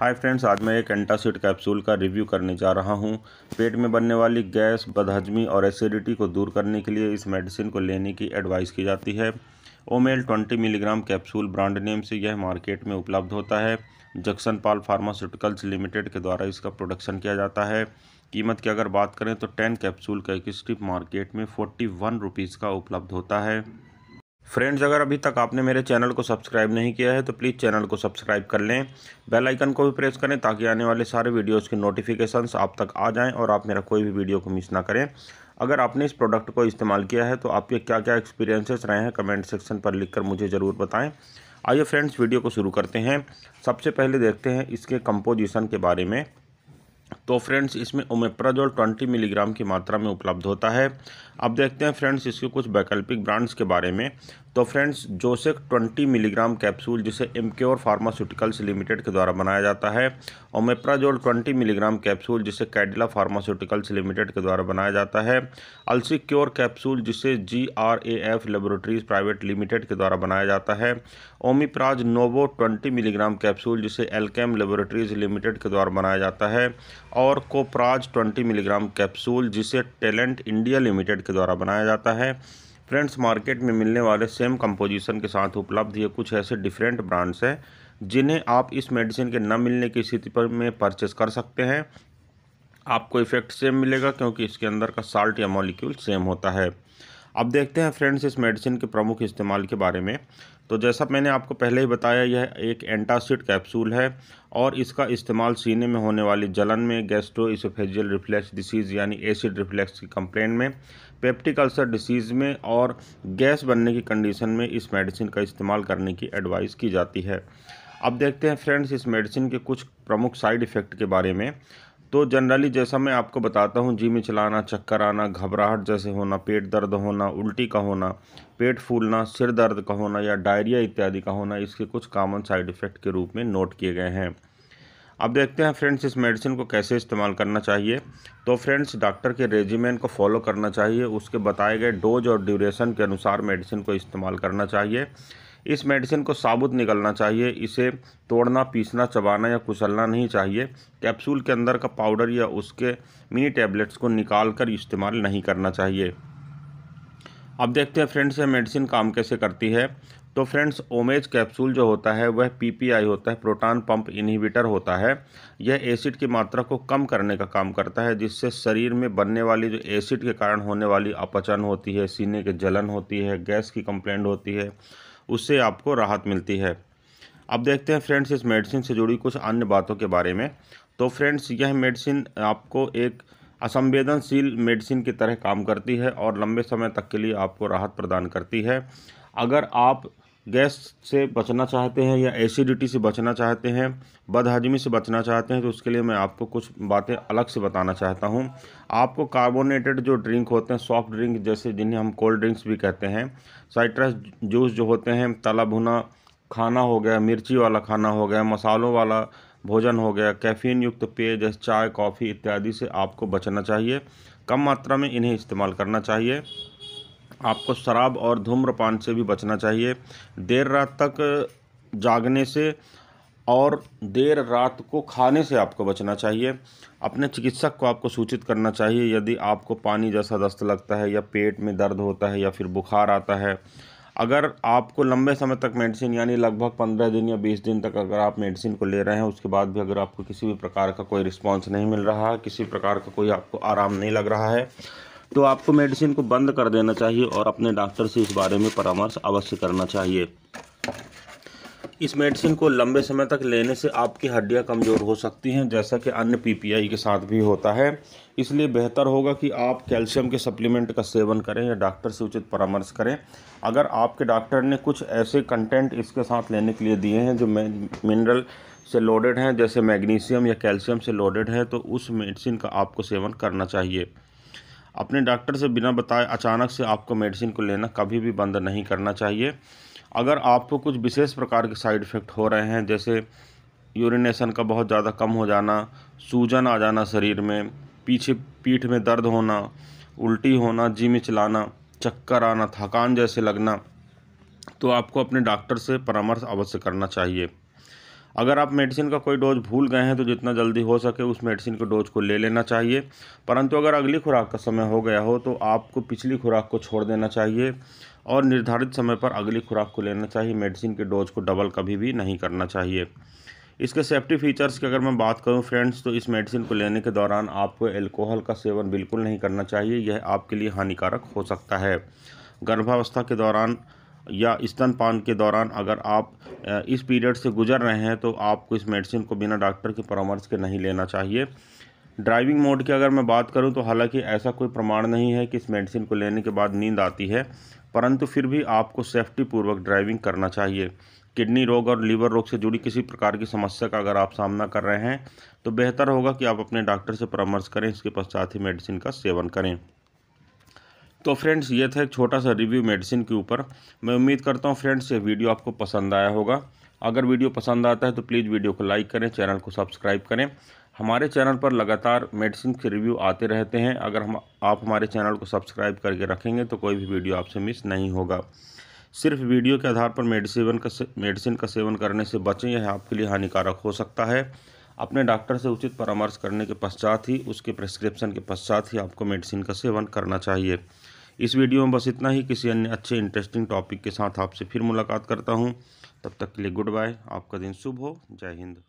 hi friends आज मैं एक एंटासिड कैप्सूल का रिव्यू करने जा रहा हूं पेट में बनने वाली गैस बदहजमी और एसिडिटी को दूर करने के लिए इस मेडिसिन को लेने की एडवाइस की जाती है ओमेल 20 मिलीग्राम कैप्सूल ब्रांड नेम से यह मार्केट में उपलब्ध होता है जक्सन पाल फार्मास्यूटिकल्स लिमिटेड के द्वारा इसका प्रोडक्शन किया जाता है कीमत की अगर बात करें तो टेन कैप्सूल का एक स्ट्रिप मार्केट में फोर्टी वन का उपलब्ध होता है फ्रेंड्स अगर अभी तक आपने मेरे चैनल को सब्सक्राइब नहीं किया है तो प्लीज़ चैनल को सब्सक्राइब कर लें बेल आइकन को भी प्रेस करें ताकि आने वाले सारे वीडियोस के नोटिफिकेशंस आप तक आ जाएं और आप मेरा कोई भी वीडियो को मिस ना करें अगर आपने इस प्रोडक्ट को इस्तेमाल किया है तो आपके क्या क्या एक्सपीरियंसेस रहे हैं कमेंट सेक्शन पर लिख मुझे ज़रूर बताएँ आइए फ्रेंड्स वीडियो को शुरू करते हैं सबसे पहले देखते हैं इसके कंपोजिशन के बारे में तो फ्रेंड्स इसमें ओमेप्राजोल 20 मिलीग्राम की मात्रा में उपलब्ध होता है अब देखते हैं फ्रेंड्स इसके कुछ वैकल्पिक ब्रांड्स के बारे में तो फ्रेंड्स जोसेक 20 मिलीग्राम कैप्सूल जिसे एमक्योर फार्मास्यूटिकल्स लिमिटेड के द्वारा बनाया जाता है और मेप्राजोल 20 मिलीग्राम कैप्सूल जिसे कैडिला फार्मास्यूटिकल्स लिमिटेड के द्वारा बनाया जाता है अल्सी क्योर कैप्सूल जिसे G R A F laboratories private limited के द्वारा बनाया जाता है ओमिप्राज नोवो 20 मिलीग्राम कैप्सूल जिसे एल्केम लेबोरेटरीज लिमिटेड के द्वारा बनाया जाता है और कोपराज 20 मिलीग्राम कैप्सूल जिसे टेलेंट इंडिया लिमिटेड के द्वारा बनाया जाता है फ्रेंड्स मार्केट में मिलने वाले सेम कंपोजिशन के साथ उपलब्ध ये कुछ ऐसे डिफरेंट ब्रांड्स हैं जिन्हें आप इस मेडिसिन के न मिलने की स्थिति पर में परचेस कर सकते हैं आपको इफ़ेक्ट सेम मिलेगा क्योंकि इसके अंदर का साल्ट या मॉलिक्यूल सेम होता है अब देखते हैं फ्रेंड्स इस मेडिसिन के प्रमुख इस्तेमाल के बारे में तो जैसा मैंने आपको पहले ही बताया यह एक एंटासिड कैप्सूल है और इसका इस्तेमाल सीने में होने वाली जलन में गैस्ट्रो इसोफेजियल रिफ्लेक्स डिसीज़ यानी एसिड रिफ्लेक्स की कंप्लेन में पेप्टिक अल्सर डिसीज़ में और गैस बनने की कंडीशन में इस मेडिसिन का इस्तेमाल करने की एडवाइस की जाती है अब देखते हैं फ्रेंड्स इस मेडिसिन के कुछ प्रमुख साइड इफ़ेक्ट के बारे में तो जनरली जैसा मैं आपको बताता हूँ जी में चलाना चक्कर आना घबराहट जैसे होना पेट दर्द होना उल्टी का होना पेट फूलना सिर दर्द का होना या डायरिया इत्यादि का होना इसके कुछ कॉमन साइड इफ़ेक्ट के रूप में नोट किए गए हैं अब देखते हैं फ्रेंड्स इस मेडिसिन को कैसे इस्तेमाल करना चाहिए तो फ्रेंड्स डॉक्टर के रेजिमेंट को फॉलो करना चाहिए उसके बताए गए डोज और ड्यूरेशन के अनुसार मेडिसिन को इस्तेमाल करना चाहिए इस मेडिसिन को साबुत निकलना चाहिए इसे तोड़ना पीसना चबाना या कुचलना नहीं चाहिए कैप्सूल के अंदर का पाउडर या उसके मिनी टैबलेट्स को निकाल कर इस्तेमाल नहीं करना चाहिए अब देखते हैं फ्रेंड्स ये मेडिसिन काम कैसे करती है तो फ्रेंड्स ओमेज कैप्सूल जो होता है वह पीपीआई होता है प्रोटॉन पंप इनहिबिटर होता है यह एसिड की मात्रा को कम करने का काम करता है जिससे शरीर में बनने वाली जो एसिड के कारण होने वाली अपचन होती है सीने के जलन होती है गैस की कंप्लेंट होती है उससे आपको राहत मिलती है अब देखते हैं फ्रेंड्स इस मेडिसिन से जुड़ी कुछ अन्य बातों के बारे में तो फ्रेंड्स यह मेडिसिन आपको एक असंवेदनशील मेडिसिन की तरह काम करती है और लंबे समय तक के लिए आपको राहत प्रदान करती है अगर आप गैस से बचना चाहते हैं या एसिडिटी से बचना चाहते हैं बदहजमी से बचना चाहते हैं तो उसके लिए मैं आपको कुछ बातें अलग से बताना चाहता हूँ आपको कार्बोनेटेड जो ड्रिंक होते हैं सॉफ्ट ड्रिंक जैसे जिन्हें हम कोल्ड ड्रिंक्स भी कहते हैं साइट्रस जूस जो होते हैं तला भुना खाना हो गया मिर्ची वाला खाना हो गया मसालों वाला भोजन हो गया कैफीन युक्त पेय जैसे चाय कॉफ़ी इत्यादि से आपको बचना चाहिए कम मात्रा में इन्हें इस्तेमाल करना चाहिए आपको शराब और धूम्रपान से भी बचना चाहिए देर रात तक जागने से और देर रात को खाने से आपको बचना चाहिए अपने चिकित्सक को आपको सूचित करना चाहिए यदि आपको पानी जैसा दस्त लगता है या पेट में दर्द होता है या फिर बुखार आता है अगर आपको लंबे समय तक मेडिसिन यानी लगभग पंद्रह दिन या बीस दिन तक अगर आप मेडिसिन को ले रहे हैं उसके बाद भी अगर आपको किसी भी प्रकार का कोई रिस्पांस नहीं मिल रहा है किसी प्रकार का कोई आपको आराम नहीं लग रहा है तो आपको मेडिसिन को बंद कर देना चाहिए और अपने डॉक्टर से इस बारे में परामर्श अवश्य करना चाहिए इस मेडिसिन को लंबे समय तक लेने से आपकी हड्डियां कमज़ोर हो सकती हैं जैसा कि अन्य पीपीआई के साथ भी होता है इसलिए बेहतर होगा कि आप कैल्शियम के सप्लीमेंट का सेवन करें या डॉक्टर से उचित परामर्श करें अगर आपके डॉक्टर ने कुछ ऐसे कंटेंट इसके साथ लेने के लिए दिए हैं जो मिनरल से लोडेड हैं जैसे मैग्नीशियम या कैल्शियम से लोडेड है तो उस मेडिसिन का आपको सेवन करना चाहिए अपने डॉक्टर से बिना बताए अचानक से आपको मेडिसिन को लेना कभी भी बंद नहीं करना चाहिए अगर आपको कुछ विशेष प्रकार के साइड इफ़ेक्ट हो रहे हैं जैसे यूरिनेशन का बहुत ज़्यादा कम हो जाना सूजन आ जाना शरीर में पीछे पीठ में दर्द होना उल्टी होना जी में चलाना चक्कर आना थकान जैसे लगना तो आपको अपने डॉक्टर से परामर्श अवश्य करना चाहिए अगर आप मेडिसिन का कोई डोज भूल गए हैं तो जितना जल्दी हो सके उस मेडिसिन के डोज को ले लेना चाहिए परंतु अगर अगली खुराक का समय हो गया हो तो आपको पिछली खुराक को छोड़ देना चाहिए और निर्धारित समय पर अगली खुराक को लेना चाहिए मेडिसिन के डोज को डबल कभी भी नहीं करना चाहिए इसके सेफ्टी फीचर्स की अगर मैं बात करूं फ्रेंड्स तो इस मेडिसिन को लेने के दौरान आपको एल्कोहल का सेवन बिल्कुल नहीं करना चाहिए यह आपके लिए हानिकारक हो सकता है गर्भावस्था के दौरान या स्तनपान के दौरान अगर आप इस पीरियड से गुजर रहे हैं तो आपको इस मेडिसिन को बिना डॉक्टर के परामर्श के नहीं लेना चाहिए ड्राइविंग मोड की अगर मैं बात करूं तो हालांकि ऐसा कोई प्रमाण नहीं है कि इस मेडिसिन को लेने के बाद नींद आती है परंतु फिर भी आपको सेफ्टी पूर्वक ड्राइविंग करना चाहिए किडनी रोग और लीवर रोग से जुड़ी किसी प्रकार की समस्या का अगर आप सामना कर रहे हैं तो बेहतर होगा कि आप अपने डॉक्टर से परामर्श करें इसके पश्चात ही मेडिसिन का सेवन करें तो फ्रेंड्स ये था एक छोटा सा रिव्यू मेडिसिन के ऊपर मैं उम्मीद करता हूँ फ्रेंड्स ये वीडियो आपको पसंद आया होगा अगर वीडियो पसंद आता है तो प्लीज़ वीडियो को लाइक करें चैनल को सब्सक्राइब करें हमारे चैनल पर लगातार मेडिसिन के रिव्यू आते रहते हैं अगर हम आप हमारे चैनल को सब्सक्राइब करके रखेंगे तो कोई भी वीडियो आपसे मिस नहीं होगा सिर्फ वीडियो के आधार पर मेडिसिन का मेडिसिन का सेवन करने से बचें यह आपके लिए हानिकारक हो सकता है अपने डॉक्टर से उचित परामर्श करने के पश्चात ही उसके प्रिस्क्रिप्शन के पश्चात ही आपको मेडिसिन का सेवन करना चाहिए इस वीडियो में बस इतना ही किसी अन्य अच्छे इंटरेस्टिंग टॉपिक के साथ आपसे फिर मुलाकात करता हूँ तब तक के लिए गुड बाय आपका दिन शुभ हो जय हिंद